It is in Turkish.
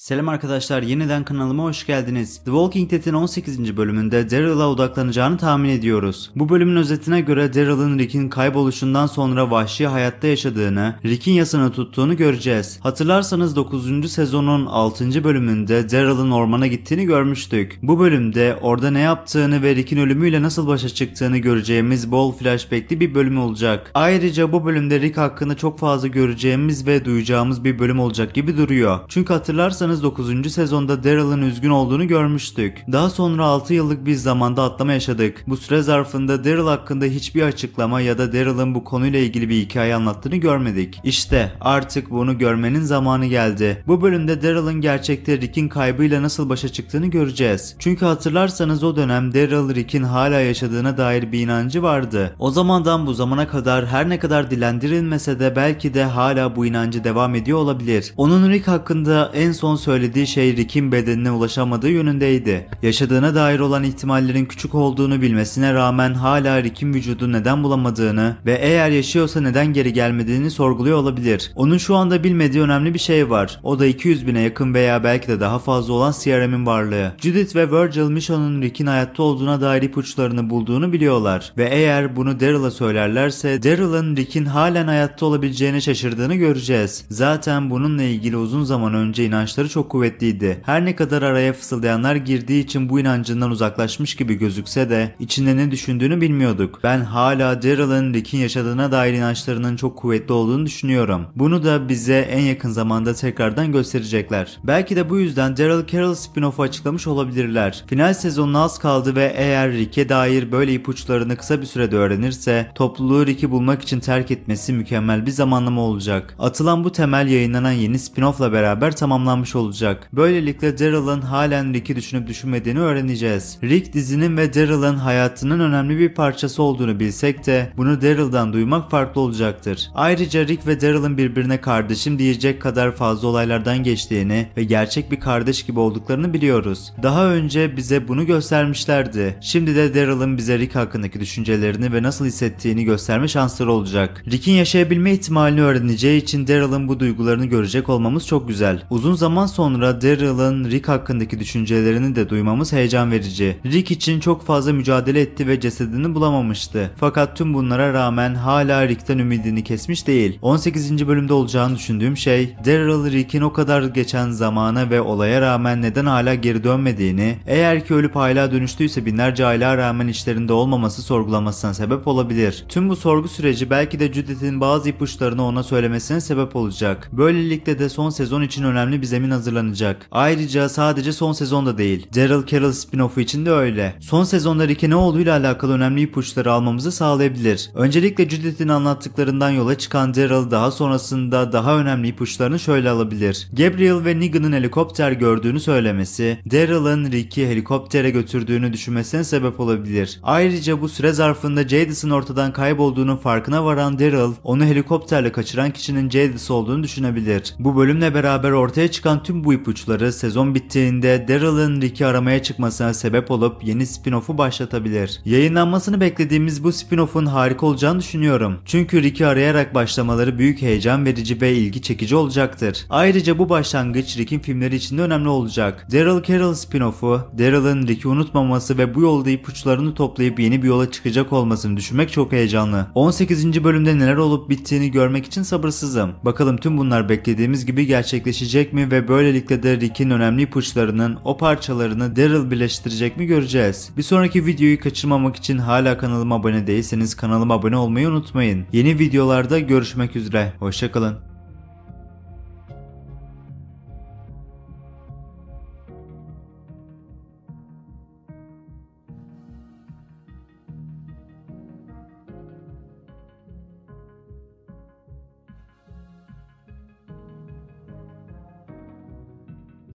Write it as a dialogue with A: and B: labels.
A: Selam arkadaşlar yeniden kanalıma hoş geldiniz. The Walking Dead'in 18. bölümünde Daryl'a odaklanacağını tahmin ediyoruz. Bu bölümün özetine göre Daryl'ın Rick'in kayboluşundan sonra vahşi hayatta yaşadığını, Rick'in yasını tuttuğunu göreceğiz. Hatırlarsanız 9. sezonun 6. bölümünde Daryl'ın ormana gittiğini görmüştük. Bu bölümde orada ne yaptığını ve Rick'in ölümüyle nasıl başa çıktığını göreceğimiz bol flashbackli bir bölüm olacak. Ayrıca bu bölümde Rick hakkında çok fazla göreceğimiz ve duyacağımız bir bölüm olacak gibi duruyor. Çünkü hatırlarsanız hatırlarsanız 9. sezonda Daryl'ın üzgün olduğunu görmüştük. Daha sonra 6 yıllık bir zamanda atlama yaşadık. Bu süre zarfında Daryl hakkında hiçbir açıklama ya da Daryl'ın bu konuyla ilgili bir hikaye anlattığını görmedik. İşte artık bunu görmenin zamanı geldi. Bu bölümde Daryl'ın gerçekte Rick'in kaybıyla nasıl başa çıktığını göreceğiz. Çünkü hatırlarsanız o dönem Daryl Rick'in hala yaşadığına dair bir inancı vardı. O zamandan bu zamana kadar her ne kadar dilendirilmese de belki de hala bu inancı devam ediyor olabilir. Onun Rick hakkında en son söylediği şey Rick'in bedenine ulaşamadığı yönündeydi. Yaşadığına dair olan ihtimallerin küçük olduğunu bilmesine rağmen hala Rick'in vücudu neden bulamadığını ve eğer yaşıyorsa neden geri gelmediğini sorguluyor olabilir. Onun şu anda bilmediği önemli bir şey var. O da 200 bine yakın veya belki de daha fazla olan CRM'in varlığı. Judith ve Virgil Michon'un Rick'in hayatta olduğuna dair ipuçlarını bulduğunu biliyorlar ve eğer bunu Daryl'a söylerlerse Daryl'ın Rick'in halen hayatta olabileceğine şaşırdığını göreceğiz. Zaten bununla ilgili uzun zaman önce inançları çok kuvvetliydi. Her ne kadar araya fısıldayanlar girdiği için bu inancından uzaklaşmış gibi gözükse de içinde ne düşündüğünü bilmiyorduk. Ben hala Daryl'ın Rick'in yaşadığına dair inançlarının çok kuvvetli olduğunu düşünüyorum. Bunu da bize en yakın zamanda tekrardan gösterecekler. Belki de bu yüzden Daryl Carroll spin-off'u açıklamış olabilirler. Final sezonu az kaldı ve eğer Rick'e dair böyle ipuçlarını kısa bir sürede öğrenirse topluluğu Rick'i bulmak için terk etmesi mükemmel bir zamanlama olacak. Atılan bu temel yayınlanan yeni spin-off'la beraber tamamlanmış olacak olacak. Böylelikle Daryl'ın halen Rick'i düşünüp düşünmediğini öğreneceğiz. Rick dizinin ve Daryl'ın hayatının önemli bir parçası olduğunu bilsek de bunu Daryl'dan duymak farklı olacaktır. Ayrıca Rick ve Daryl'ın birbirine kardeşim diyecek kadar fazla olaylardan geçtiğini ve gerçek bir kardeş gibi olduklarını biliyoruz. Daha önce bize bunu göstermişlerdi. Şimdi de Daryl'ın bize Rick hakkındaki düşüncelerini ve nasıl hissettiğini gösterme şansları olacak. Rick'in yaşayabilme ihtimalini öğreneceği için Daryl'ın bu duygularını görecek olmamız çok güzel. Uzun zaman sonra Daryl'ın Rick hakkındaki düşüncelerini de duymamız heyecan verici. Rick için çok fazla mücadele etti ve cesedini bulamamıştı. Fakat tüm bunlara rağmen hala Rick'ten ümidini kesmiş değil. 18. bölümde olacağını düşündüğüm şey Daryl Rick'in o kadar geçen zamana ve olaya rağmen neden hala geri dönmediğini, eğer ki ölüp hala dönüştüyse binlerce aylığa rağmen işlerinde olmaması sorgulamasına sebep olabilir. Tüm bu sorgu süreci belki de Judith'in bazı ipuçlarını ona söylemesine sebep olacak. Böylelikle de son sezon için önemli bir zemin filmin hazırlanacak. Ayrıca sadece son sezonda değil, Daryl Carroll spin-off'u için de öyle. Son sezonda Rick'e ne olduğuyla alakalı önemli ipuçları almamızı sağlayabilir. Öncelikle Judith'in anlattıklarından yola çıkan Daryl daha sonrasında daha önemli ipuçlarını şöyle alabilir. Gabriel ve Negan'ın helikopter gördüğünü söylemesi, Daryl'ın Rick'i helikoptere götürdüğünü düşünmesine sebep olabilir. Ayrıca bu süre zarfında Jadis'in ortadan kaybolduğunu farkına varan Daryl, onu helikopterle kaçıran kişinin Jadis olduğunu düşünebilir. Bu bölümle beraber ortaya çıkan tüm bu ipuçları sezon bittiğinde Daryl'ın Rick'i aramaya çıkmasına sebep olup yeni spin-off'u başlatabilir. Yayınlanmasını beklediğimiz bu spin-off'un harika olacağını düşünüyorum. Çünkü Rick'i arayarak başlamaları büyük heyecan verici ve ilgi çekici olacaktır. Ayrıca bu başlangıç Rick'in filmleri için de önemli olacak. Daryl Carroll spin-off'u, Daryl'ın Rick'i unutmaması ve bu yolda ipuçlarını toplayıp yeni bir yola çıkacak olmasını düşünmek çok heyecanlı. 18. bölümde neler olup bittiğini görmek için sabırsızım. Bakalım tüm bunlar beklediğimiz gibi gerçekleşecek mi ve böylelikle de Rick'in önemli ipuçlarının o parçalarını Daryl birleştirecek mi göreceğiz. Bir sonraki videoyu kaçırmamak için hala kanalıma abone değilseniz kanalıma abone olmayı unutmayın. Yeni videolarda görüşmek üzere. Hoşçakalın.